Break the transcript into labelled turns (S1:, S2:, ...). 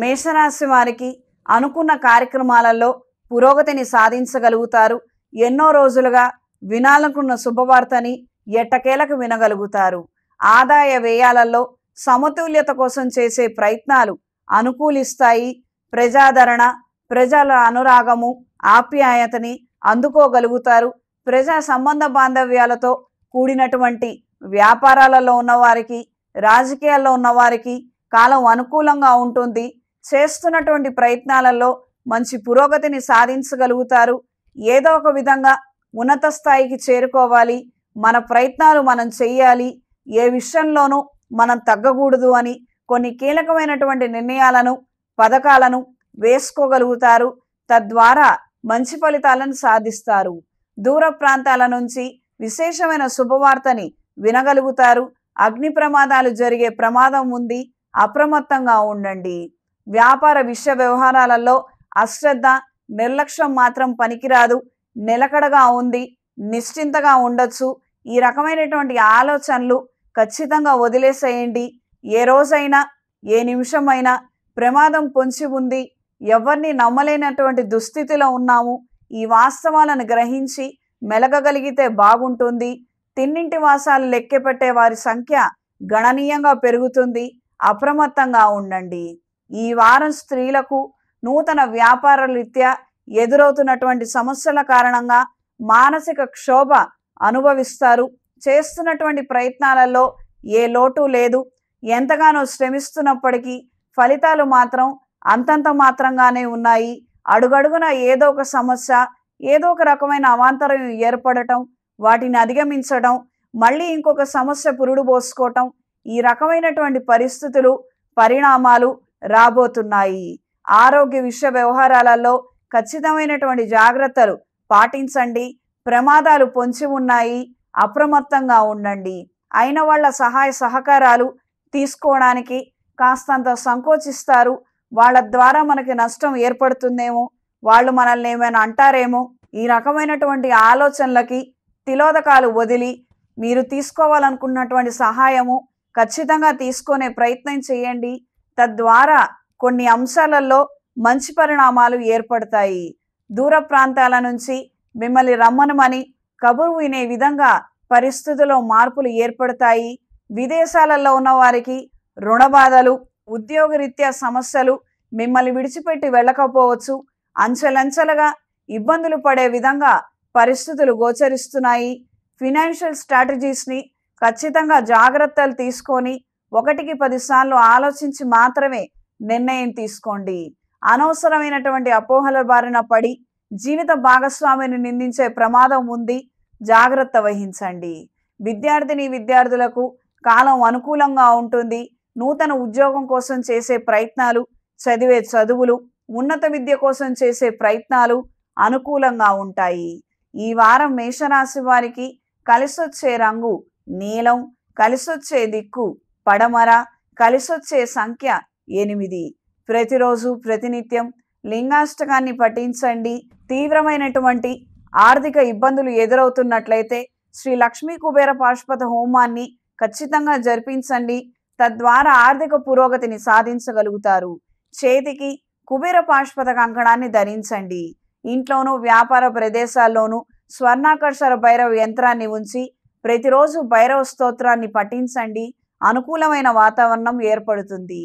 S1: మేషరాశి వారికి అనుకున్న కార్యక్రమాలలో పురోగతిని సాధించగలుగుతారు ఎన్నో రోజులుగా వినాలనుకున్న శుభవార్తని ఎట్టకేలకు వినగలుగుతారు ఆదాయ వ్యయాలలో సమతుల్యత కోసం చేసే ప్రయత్నాలు అనుకూలిస్తాయి ప్రజాదరణ ప్రజల అనురాగము ఆప్యాయతని అందుకోగలుగుతారు ప్రజా సంబంధ బాంధవ్యాలతో కూడినటువంటి వ్యాపారాలలో ఉన్నవారికి రాజకీయాల్లో ఉన్నవారికి కాలం అనుకూలంగా ఉంటుంది చేస్తున్నటువంటి ప్రయత్నాలలో మంచి పురోగతిని సాధించగలుగుతారు ఏదో ఒక విధంగా ఉన్నత స్థాయికి చేరుకోవాలి మన ప్రయత్నాలు మనం చేయాలి ఏ విషయంలోనూ మనం తగ్గకూడదు అని కొన్ని కీలకమైనటువంటి నిర్ణయాలను పథకాలను వేసుకోగలుగుతారు తద్వారా మంచి ఫలితాలను సాధిస్తారు దూర ప్రాంతాల నుంచి విశేషమైన శుభవార్తని వినగలుగుతారు అగ్ని ప్రమాదాలు జరిగే ప్రమాదం ఉంది అప్రమత్తంగా ఉండండి వ్యాపార విషయ వ్యవహారాలలో అశ్రద్ధ నిర్లక్ష్యం మాత్రం పనికిరాదు నిలకడగా ఉంది నిశ్చింతగా ఉండొచ్చు ఈ రకమైనటువంటి ఆలోచనలు ఖచ్చితంగా వదిలేసేయండి ఏ రోజైనా ఏ నిమిషమైనా ప్రమాదం పొంచి ఉంది ఎవరిని నమ్మలేనటువంటి దుస్థితిలో ఉన్నాము ఈ వాస్తవాలను గ్రహించి మెలగగలిగితే బాగుంటుంది తిన్నింటి వాసాలు లెక్కపెట్టే వారి సంఖ్య గణనీయంగా పెరుగుతుంది అప్రమత్తంగా ఉండండి ఈ వారం స్త్రీలకు నూతన వ్యాపార రీత్యా ఎదురవుతున్నటువంటి సమస్యల కారణంగా మానసిక క్షోభ అనుభవిస్తారు చేస్తున్నటువంటి ప్రయత్నాలలో ఏ లోటు లేదు ఎంతగానో శ్రమిస్తున్నప్పటికీ ఫలితాలు మాత్రం అంతంత మాత్రంగానే ఉన్నాయి అడుగడుగున ఏదో ఒక సమస్య ఏదో ఒక రకమైన అవాంతరం ఏర్పడటం వాటిని అధిగమించడం మళ్ళీ ఇంకొక సమస్య పురుడు పోసుకోవటం ఈ రకమైనటువంటి పరిస్థితులు పరిణామాలు రాబోతున్నాయి ఆరోగ్య విషయ వ్యవహారాలలో ఖచ్చితమైనటువంటి జాగ్రత్తలు పాటించండి ప్రమాదాలు పొంచి ఉన్నాయి అప్రమత్తంగా ఉండండి అయిన వాళ్ళ సహాయ సహకారాలు తీసుకోవడానికి కాస్తంత సంకోచిస్తారు వాళ్ళ ద్వారా మనకి నష్టం ఏర్పడుతుందేమో వాళ్ళు మనల్ని ఏమైనా అంటారేమో ఈ రకమైనటువంటి ఆలోచనలకి తిలోదకాలు వదిలి మీరు తీసుకోవాలనుకున్నటువంటి సహాయము ఖచ్చితంగా తీసుకునే ప్రయత్నం చేయండి తద్వారా కొన్ని అంశాలలో మంచి పరిణామాలు ఏర్పడతాయి దూర ప్రాంతాల నుంచి మిమ్మల్ని రమ్మనమని కబురు వినే విధంగా పరిస్థితుల్లో మార్పులు ఏర్పడతాయి విదేశాలలో ఉన్నవారికి రుణ బాధలు ఉద్యోగరీత్యా సమస్యలు మిమ్మల్ని విడిచిపెట్టి వెళ్ళకపోవచ్చు అంచెలంచెలుగా ఇబ్బందులు పడే విధంగా పరిస్థితులు గోచరిస్తున్నాయి ఫినాన్షియల్ స్ట్రాటజీస్ని ఖచ్చితంగా జాగ్రత్తలు తీసుకొని ఒకటికి పదిసార్లు ఆలోచించి మాత్రమే నిర్ణయం తీసుకోండి అనవసరమైనటువంటి అపోహల బారిన పడి జీవిత భాగస్వామిని నిందించే ప్రమాదం ఉంది జాగ్రత్త వహించండి విద్యార్థిని విద్యార్థులకు కాలం అనుకూలంగా ఉంటుంది నూతన ఉద్యోగం కోసం చేసే ప్రయత్నాలు చదివే చదువులు ఉన్నత విద్య కోసం చేసే ప్రయత్నాలు అనుకూలంగా ఉంటాయి ఈ వారం మేషరాశి వారికి కలిసొచ్చే రంగు నీలం కలిసొచ్చే దిక్కు పడమర కలిసొచ్చే సంఖ్య ఎనిమిది ప్రతిరోజు ప్రతినిత్యం లింగాష్టకాన్ని పఠించండి తీవ్రమైనటువంటి ఆర్థిక ఇబ్బందులు ఎదురవుతున్నట్లయితే శ్రీ లక్ష్మీ కుబేర పాశుపత హోమాన్ని ఖచ్చితంగా జరిపించండి తద్వారా ఆర్థిక పురోగతిని సాధించగలుగుతారు చేతికి కుబేర పాశుపత కంకణాన్ని ధరించండి ఇంట్లోనూ వ్యాపార ప్రదేశాల్లోనూ స్వర్ణాకర్షర భైరవ యంత్రాన్ని ఉంచి ప్రతిరోజు భైరవ స్తోత్రాన్ని పఠించండి అనుకూలమైన వాతావరణం ఏర్పడుతుంది